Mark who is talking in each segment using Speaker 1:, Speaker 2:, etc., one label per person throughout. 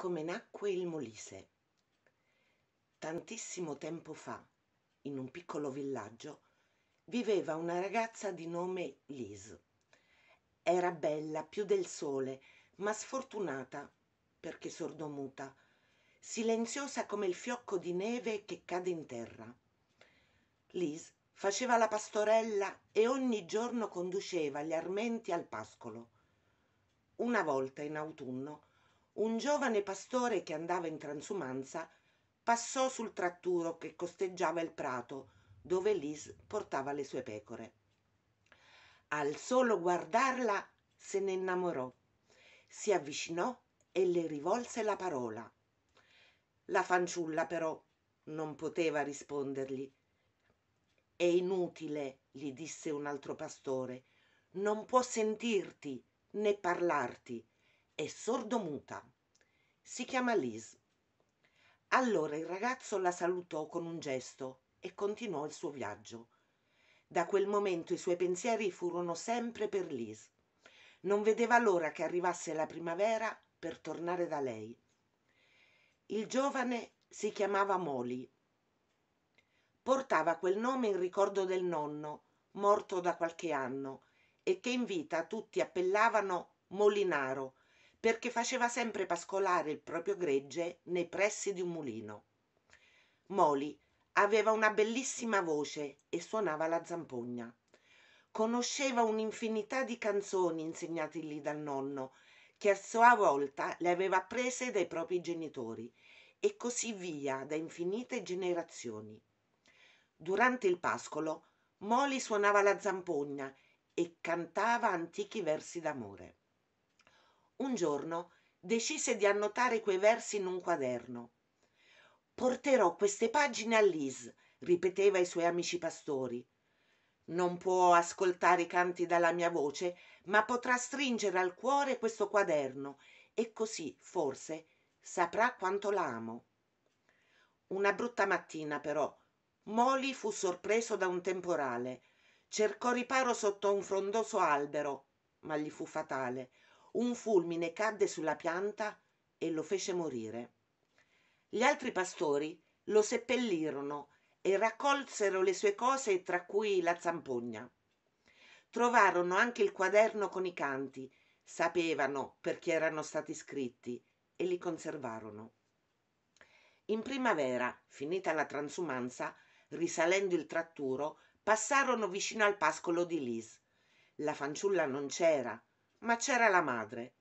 Speaker 1: come nacque il Molise. Tantissimo tempo fa, in un piccolo villaggio, viveva una ragazza di nome Liz. Era bella più del sole, ma sfortunata perché sordomuta, silenziosa come il fiocco di neve che cade in terra. Liz faceva la pastorella e ogni giorno conduceva gli armenti al pascolo. Una volta in autunno un giovane pastore che andava in transumanza passò sul tratturo che costeggiava il prato dove lis portava le sue pecore al solo guardarla se ne innamorò, si avvicinò e le rivolse la parola la fanciulla però non poteva rispondergli è inutile gli disse un altro pastore non può sentirti né parlarti è sordomuta. Si chiama Liz. Allora il ragazzo la salutò con un gesto e continuò il suo viaggio. Da quel momento i suoi pensieri furono sempre per Liz. Non vedeva l'ora che arrivasse la primavera per tornare da lei. Il giovane si chiamava Molly. Portava quel nome in ricordo del nonno, morto da qualche anno, e che in vita tutti appellavano Molinaro, perché faceva sempre pascolare il proprio gregge nei pressi di un mulino moli aveva una bellissima voce e suonava la zampogna conosceva un'infinità di canzoni insegnategli dal nonno che a sua volta le aveva apprese dai propri genitori e così via da infinite generazioni durante il pascolo moli suonava la zampogna e cantava antichi versi d'amore un giorno decise di annotare quei versi in un quaderno porterò queste pagine a liz ripeteva ai suoi amici pastori non può ascoltare i canti dalla mia voce ma potrà stringere al cuore questo quaderno e così forse saprà quanto l'amo. una brutta mattina però moli fu sorpreso da un temporale cercò riparo sotto un frondoso albero ma gli fu fatale un fulmine cadde sulla pianta e lo fece morire. Gli altri pastori lo seppellirono e raccolsero le sue cose, tra cui la zampogna. Trovarono anche il quaderno con i canti, sapevano perché erano stati scritti e li conservarono. In primavera, finita la transumanza, risalendo il tratturo, passarono vicino al pascolo di Lis. La fanciulla non c'era, ma c'era la madre.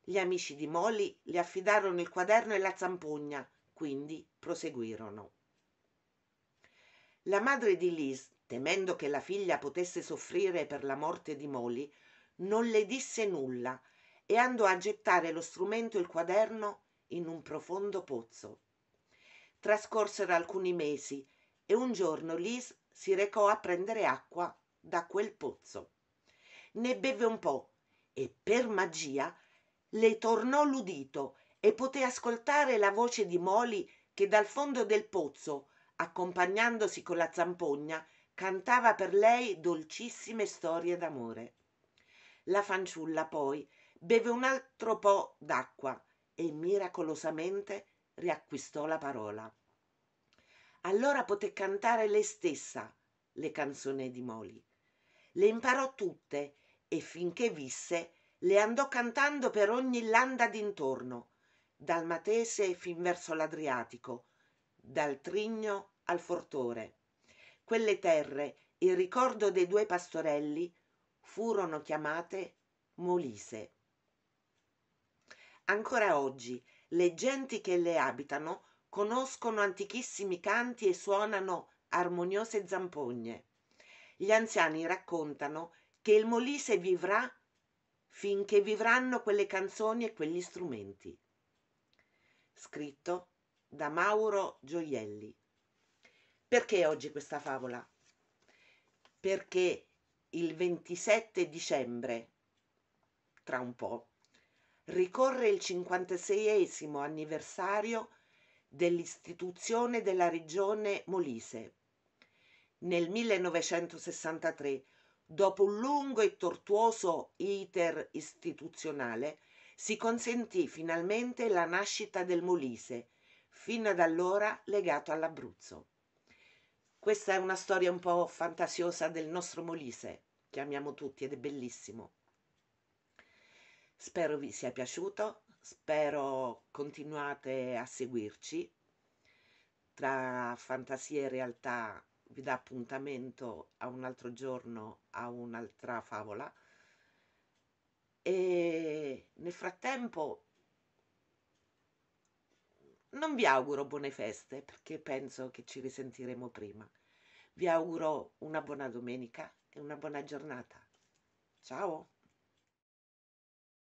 Speaker 1: Gli amici di Molly le affidarono il quaderno e la zampogna, quindi proseguirono. La madre di Liz, temendo che la figlia potesse soffrire per la morte di Molly, non le disse nulla e andò a gettare lo strumento e il quaderno in un profondo pozzo. Trascorsero alcuni mesi e un giorno Liz si recò a prendere acqua da quel pozzo ne beve un po e per magia le tornò l'udito e poté ascoltare la voce di moli che dal fondo del pozzo accompagnandosi con la zampogna cantava per lei dolcissime storie d'amore la fanciulla poi beve un altro po d'acqua e miracolosamente riacquistò la parola allora poté cantare lei stessa le canzoni di moli le imparò tutte e finché visse le andò cantando per ogni landa d'intorno dal matese fin verso l'adriatico dal trigno al fortore quelle terre in ricordo dei due pastorelli furono chiamate molise ancora oggi le genti che le abitano conoscono antichissimi canti e suonano armoniose zampogne gli anziani raccontano che che il Molise vivrà finché vivranno quelle canzoni e quegli strumenti. Scritto da Mauro Gioielli. Perché oggi questa favola? Perché il 27 dicembre, tra un po', ricorre il 56 anniversario dell'istituzione della regione Molise. Nel 1963 dopo un lungo e tortuoso iter istituzionale, si consentì finalmente la nascita del Molise, fino ad allora legato all'Abruzzo. Questa è una storia un po' fantasiosa del nostro Molise, che amiamo tutti ed è bellissimo. Spero vi sia piaciuto, spero continuate a seguirci tra fantasia e realtà vi dà appuntamento a un altro giorno a un'altra favola e nel frattempo non vi auguro buone feste perché penso che ci risentiremo prima. Vi auguro una buona domenica e una buona giornata. Ciao!